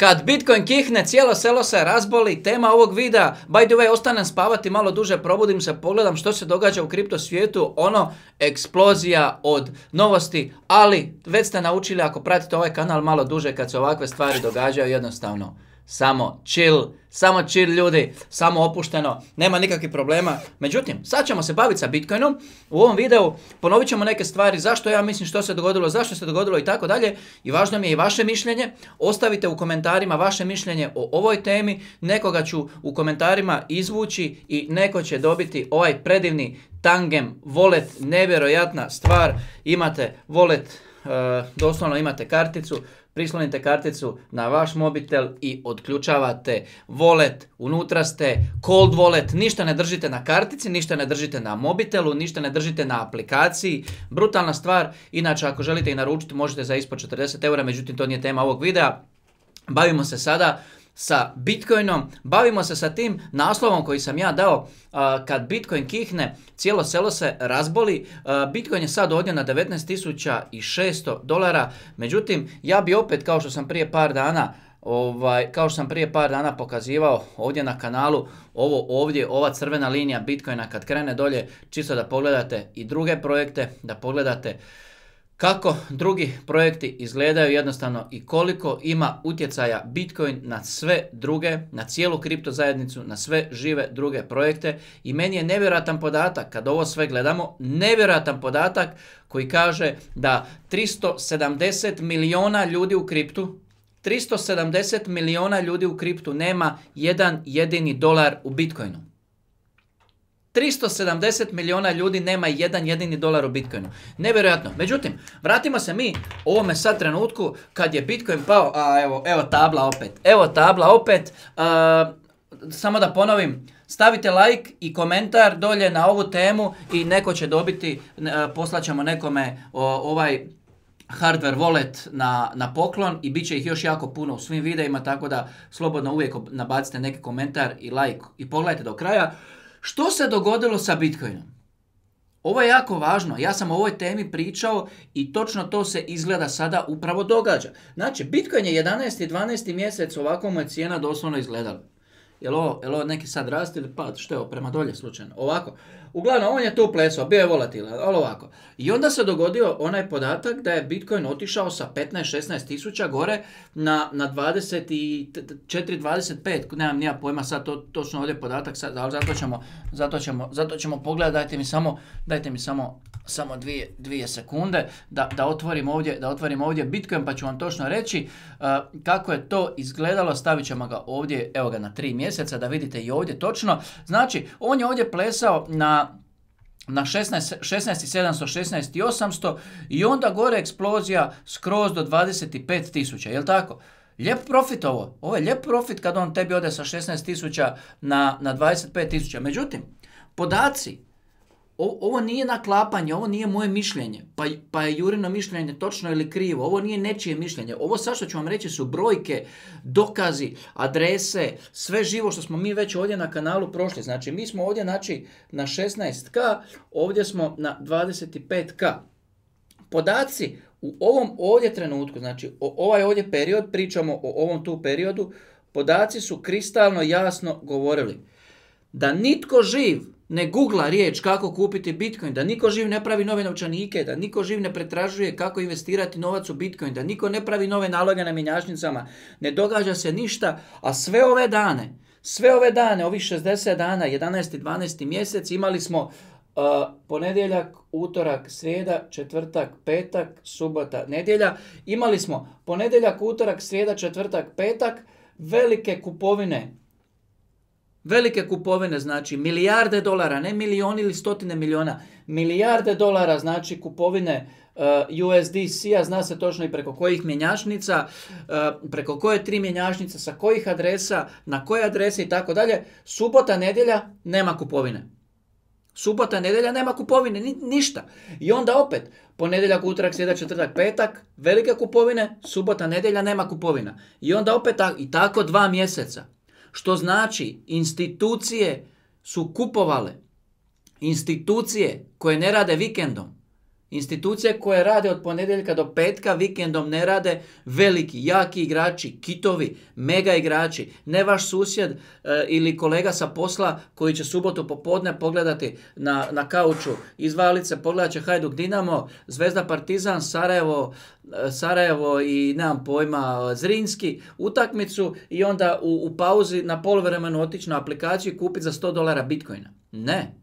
Kad Bitcoin kihne, cijelo selo se razboli, tema ovog videa, by the way, ostanem spavati malo duže, probudim se, pogledam što se događa u kripto svijetu, ono, eksplozija od novosti, ali već ste naučili ako pratite ovaj kanal malo duže kad se ovakve stvari događaju jednostavno samo chill, samo chill ljudi, samo opušteno, nema nikakvih problema. Međutim, sad ćemo se baviti sa Bitcoinom, u ovom videu ponovit ćemo neke stvari, zašto ja mislim što se dogodilo, zašto se dogodilo i tako dalje. I važno mi je i vaše mišljenje, ostavite u komentarima vaše mišljenje o ovoj temi, nekoga ću u komentarima izvući i neko će dobiti ovaj predivni tangem volet, nevjerojatna stvar, imate volet, eh, doslovno imate karticu, prislonite karticu na vaš mobitel i odključavate volet, unutra ste, cold wallet, ništa ne držite na kartici, ništa ne držite na mobitelu, ništa ne držite na aplikaciji, brutalna stvar, inače ako želite i naručiti možete za ispod 40 eura, međutim to nije tema ovog videa, bavimo se sada sa Bitcoinom, bavimo se sa tim naslovom koji sam ja dao, kad Bitcoin kihne, cijelo selo se razboli, Bitcoin je sad ovdje na 19.600 dolara, međutim ja bi opet kao što sam prije par dana Ovaj, kao što sam prije par dana pokazivao ovdje na kanalu, ovo ovdje, ova crvena linija Bitcoina kad krene dolje, čisto da pogledate i druge projekte, da pogledate kako drugi projekti izgledaju jednostavno i koliko ima utjecaja Bitcoin na sve druge, na cijelu kripto zajednicu, na sve žive druge projekte i meni je nevjerojatan podatak, kad ovo sve gledamo, nevjerojatan podatak koji kaže da 370 miliona ljudi u kriptu 370 miliona ljudi u kriptu nema jedan jedini dolar u Bitcoinu. 370 milijuna ljudi nema jedan jedini dolar u Bitcoinu. Nevjerojatno. Međutim, vratimo se mi ovome sad trenutku kad je Bitcoin pao, a evo, evo tabla opet, evo tabla opet, samo da ponovim, stavite like i komentar dolje na ovu temu i neko će dobiti, ćemo nekome ovaj hardware wallet na, na poklon i bit će ih još jako puno u svim videima, tako da slobodno uvijek nabacite neki komentar i like i pogledajte do kraja. Što se dogodilo sa Bitcoinom? Ovo je jako važno. Ja sam o ovoj temi pričao i točno to se izgleda sada upravo događa. Znači, Bitcoin je 11. i 12. mjesec, ovako mu je cijena doslovno izgledala. Jel ovo, ovo neki sad rast ili pad? Što je ovo? Prema dolje slučajno. Ovako. Uglavnom, on je tu plesao, bio je volatilan, ali ovako. I onda se dogodio onaj podatak da je Bitcoin otišao sa 15-16 tisuća gore na, na 24-25, nemam nija pojma sad to, točno ovdje podatak, sad, ali zato ćemo, zato ćemo, zato ćemo pogledati, dajte mi samo, dajte mi samo samo dvije, dvije sekunde da, da, otvorim ovdje, da otvorim ovdje Bitcoin pa ću vam točno reći e, kako je to izgledalo, stavit ćemo ga ovdje, evo ga na tri mjeseca da vidite i ovdje točno. Znači, on je ovdje plesao na na 16, 16.700, 16.800 i onda gore eksplozija skroz do 25.000, jel tako? Lijep profit ovo, ovo je lijep profit kad on tebi ode sa 16.000 na, na 25.000. Međutim, podaci ovo nije naklapanje, ovo nije moje mišljenje, pa, pa je Jurino mišljenje točno ili krivo, ovo nije nečije mišljenje, ovo sad što ću vam reći su brojke, dokazi, adrese, sve živo što smo mi već ovdje na kanalu prošli, znači mi smo ovdje znači, na 16k, ovdje smo na 25k. Podaci u ovom ovdje trenutku, znači ovaj ovdje period, pričamo o ovom tu periodu, podaci su kristalno jasno govorili da nitko živ ne googla riječ kako kupiti Bitcoin, da niko živ ne pravi nove novčanike, da niko živ ne pretražuje kako investirati novac u Bitcoin, da niko ne pravi nove naloge na mjenjačnicama, ne događa se ništa, a sve ove dane, sve ove dane, ovih 60 dana, 11. i 12. mjesec, imali smo uh, ponedjeljak, utorak, srijeda, četvrtak, petak, subota, nedjelja. Imali smo ponedjeljak, utorak, srijeda, četvrtak, petak, velike kupovine Velike kupovine, znači milijarde dolara, ne milijoni ili stotine miliona, milijarde dolara znači kupovine eh, USD, USDC-a, zna se točno i preko kojih mjenjašnica, eh, preko koje tri mjenjačnice, sa kojih adresa, na koje adrese i tako dalje. Subota, nedjelja nema kupovine. Subota, nedjelja nema kupovine, ništa. I onda opet, ponedjeljak, utrak, sljedeć, četvrtak, petak, velike kupovine, subota, nedjelja nema kupovina. I onda opet i tako dva mjeseca. Što znači institucije su kupovale institucije koje ne rade vikendom Institucije koje rade od ponedjeljka do petka, vikendom ne rade, veliki, jaki igrači, kitovi, mega igrači, ne vaš susjed eh, ili kolega sa posla koji će subotu popodne pogledati na, na kauču, izvalit se, pogledat će Hajduk Dinamo, Zvezda Partizan, Sarajevo, eh, Sarajevo i nemam pojma eh, Zrinski utakmicu i onda u, u pauzi na poluvremenu otići na aplikaciju i kupiti za 100 dolara bitcoina. Ne,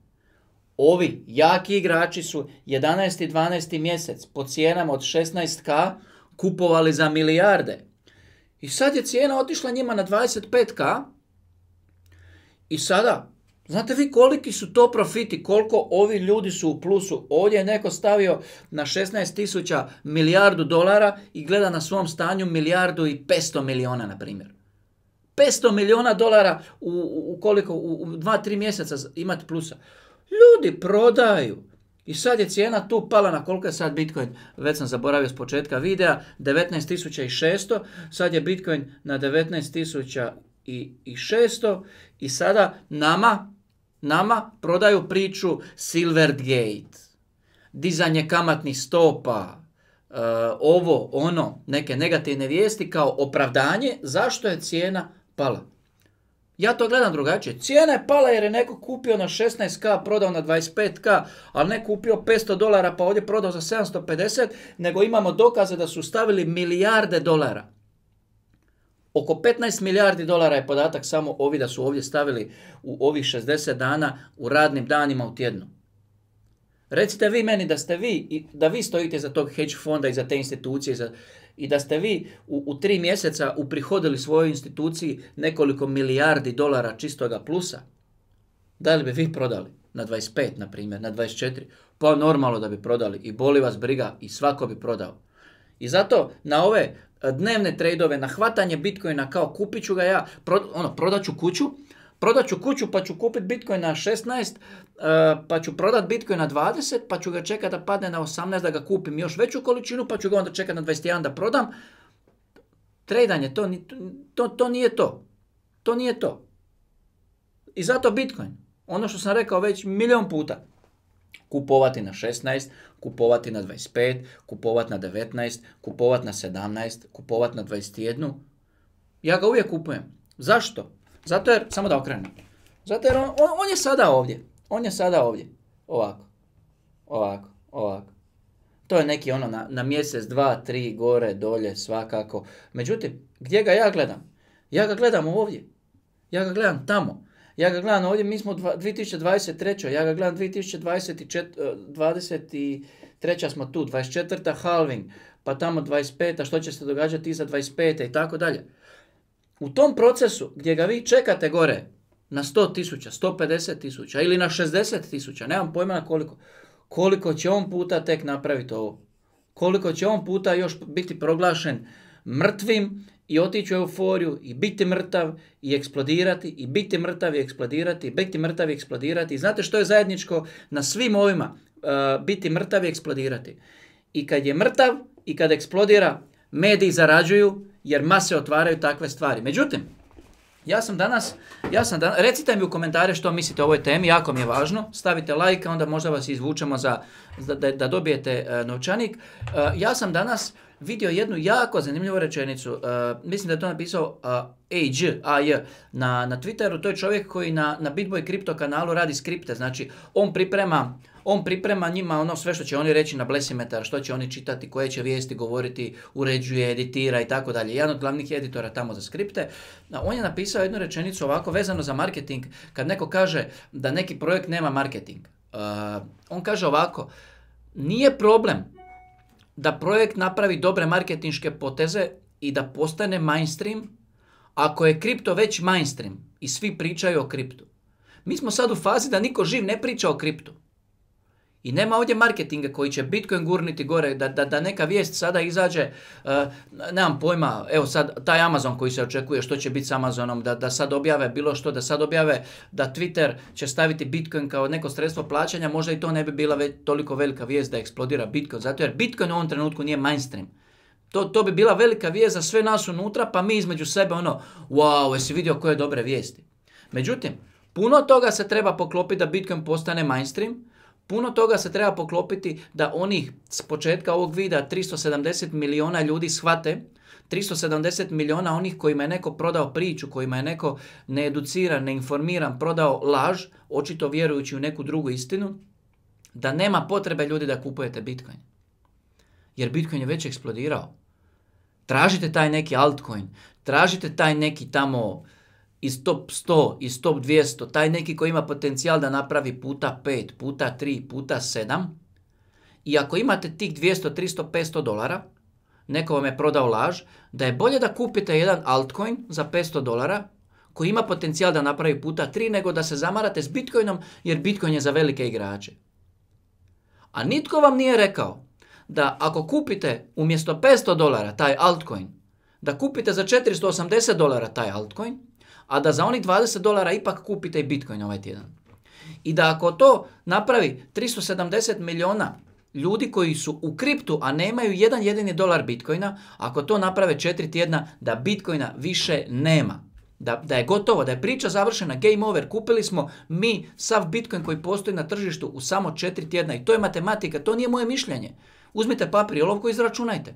Ovi jaki igrači su 11. i 12. mjesec po cijenama od 16k kupovali za milijarde. I sad je cijena otišla njima na 25k i sada, znate vi koliki su to profiti, koliko ovi ljudi su u plusu. Ovdje je neko stavio na 16.000 milijardu dolara i gleda na svom stanju milijardu i 500 miliona na primjer. 500 miliona dolara u, koliko, u 2-3 mjeseca imati plusa. Ljudi prodaju. I sad je cijena tu pala na koliko je sad Bitcoin, već sam zaboravio s početka videa, 19.600, sad je Bitcoin na 19.600 i sada nama, nama prodaju priču Silvergate, dizanje kamatnih stopa, eh, ovo, ono, neke negativne vijesti kao opravdanje zašto je cijena pala. Ja to gledam drugačije. Cijena je pala jer je neko kupio na 16k, prodao na 25k, ali ne kupio 500 dolara pa ovdje prodao za 750, nego imamo dokaze da su stavili milijarde dolara. Oko 15 milijardi dolara je podatak samo ovi da su ovdje stavili u ovih 60 dana u radnim danima u tjednu. Recite vi meni da ste vi, da vi stojite za tog hedge fonda i za te institucije za, i da ste vi u, u tri mjeseca uprihodili svojoj instituciji nekoliko milijardi dolara čistoga plusa, da li bi vi prodali na 25, na primjer, na 24? Pa normalno da bi prodali i boli vas briga i svako bi prodao. I zato na ove e, dnevne trejdove, na hvatanje bitcoina kao kupit ću ga ja, ono, prodat ću kuću, prodat ću kuću pa ću kupit Bitcoin na 16, e, pa ću prodat Bitcoin na 20, pa ću ga čekati da padne na 18 da ga kupim još veću količinu, pa ću ga onda čekati na 21 da prodam. Tradanje, to, nije to. To nije to. I zato Bitcoin, ono što sam rekao već milion puta, kupovati na 16, kupovati na 25, kupovati na 19, kupovati na 17, kupovati na 21. Ja ga uvijek kupujem. Zašto? Zato jer, samo da okrenem. Zato jer on, on, je sada ovdje. On je sada ovdje. Ovako. Ovako. Ovako. To je neki ono na, na mjesec, dva, tri, gore, dolje, svakako. Međutim, gdje ga ja gledam? Ja ga gledam ovdje. Ja ga gledam tamo. Ja ga gledam ovdje, mi smo 2023. Ja ga gledam 2024. 23. Eh, smo tu, 24. halving, pa tamo 25. što će se događati iza 25. i tako dalje. U tom procesu gdje ga vi čekate gore na 100 tisuća, 150 tisuća ili na 60 tisuća, nemam pojma koliko, koliko će on puta tek napraviti ovo. Koliko će on puta još biti proglašen mrtvim i otići u euforiju i biti mrtav i eksplodirati i biti mrtav i eksplodirati i biti mrtav i eksplodirati. I znate što je zajedničko na svim ovima? E, biti mrtav i eksplodirati. I kad je mrtav i kad eksplodira, mediji zarađuju jer mase otvaraju takve stvari. Međutim, ja sam danas, ja sam danas, recite mi u komentare što mislite o ovoj temi, jako mi je važno, stavite like, onda možda vas izvučemo za, da, da dobijete e, novčanik. E, ja sam danas vidio jednu jako zanimljivu rečenicu, e, mislim da je to napisao AJ, AJ na, na Twitteru, to je čovjek koji na, na Bitboy kripto kanalu radi skripte, znači on priprema on priprema njima ono sve što će oni reći na blesimetar, što će oni čitati, koje će vijesti govoriti, uređuje, editira i tako dalje. Jedan od glavnih editora tamo za skripte, on je napisao jednu rečenicu ovako vezano za marketing, kad neko kaže da neki projekt nema marketing. Uh, on kaže ovako, nije problem da projekt napravi dobre marketinške poteze i da postane mainstream, ako je kripto već mainstream i svi pričaju o kriptu. Mi smo sad u fazi da niko živ ne priča o kriptu. I nema ovdje marketinga koji će Bitcoin gurniti gore, da, da, da neka vijest sada izađe, uh, nemam pojma, evo sad taj Amazon koji se očekuje što će biti s Amazonom, da, da sad objave bilo što, da sad objave da Twitter će staviti Bitcoin kao neko sredstvo plaćanja, možda i to ne bi bila toliko velika vijest da eksplodira Bitcoin, zato jer Bitcoin u ovom trenutku nije mainstream. To, to bi bila velika vijest za sve nas unutra, pa mi između sebe ono, wow, jesi vidio koje dobre vijesti. Međutim, puno toga se treba poklopiti da Bitcoin postane mainstream, Puno toga se treba poklopiti da onih s početka ovog videa 370 miliona ljudi shvate, 370 miliona onih kojima je neko prodao priču, kojima je neko needuciran, neinformiran, prodao laž, očito vjerujući u neku drugu istinu, da nema potrebe ljudi da kupujete Bitcoin. Jer Bitcoin je već eksplodirao. Tražite taj neki altcoin, tražite taj neki tamo iz top 100, iz top 200, taj neki koji ima potencijal da napravi puta 5, puta 3, puta 7, i ako imate tih 200, 300, 500 dolara, neko vam je prodao laž, da je bolje da kupite jedan altcoin za 500 dolara, koji ima potencijal da napravi puta 3, nego da se zamarate s Bitcoinom, jer Bitcoin je za velike igrače. A nitko vam nije rekao da ako kupite umjesto 500 dolara taj altcoin, da kupite za 480 dolara taj altcoin, a da za onih 20 dolara ipak kupite i Bitcoin ovaj tjedan. I da ako to napravi 370 miliona ljudi koji su u kriptu, a nemaju jedan jedini dolar Bitcoina, ako to naprave četiri tjedna, da Bitcoina više nema. Da, da je gotovo, da je priča završena, game over, kupili smo mi sav Bitcoin koji postoji na tržištu u samo četiri tjedna i to je matematika, to nije moje mišljenje. Uzmite papir i olovku izračunajte.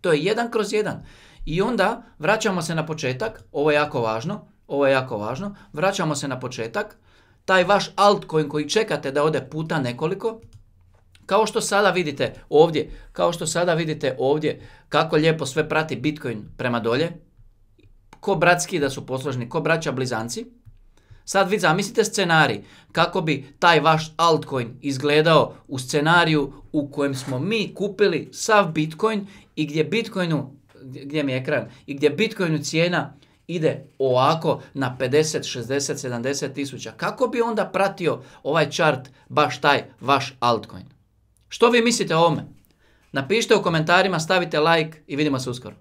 To je jedan kroz jedan. I onda vraćamo se na početak, ovo je jako važno, ovo je jako važno, vraćamo se na početak, taj vaš altcoin koji čekate da ode puta nekoliko, kao što sada vidite ovdje, kao što sada vidite ovdje kako lijepo sve prati Bitcoin prema dolje, ko bratski da su posložni, ko braća blizanci. Sad vi zamislite scenarij kako bi taj vaš altcoin izgledao u scenariju u kojem smo mi kupili sav Bitcoin i gdje Bitcoinu, gdje mi je ekran, i gdje Bitcoinu cijena ide ovako na 50, 60, 70 tisuća, kako bi onda pratio ovaj čart, baš taj vaš altcoin? Što vi mislite o ovome? Napišite u komentarima, stavite like i vidimo se uskoro.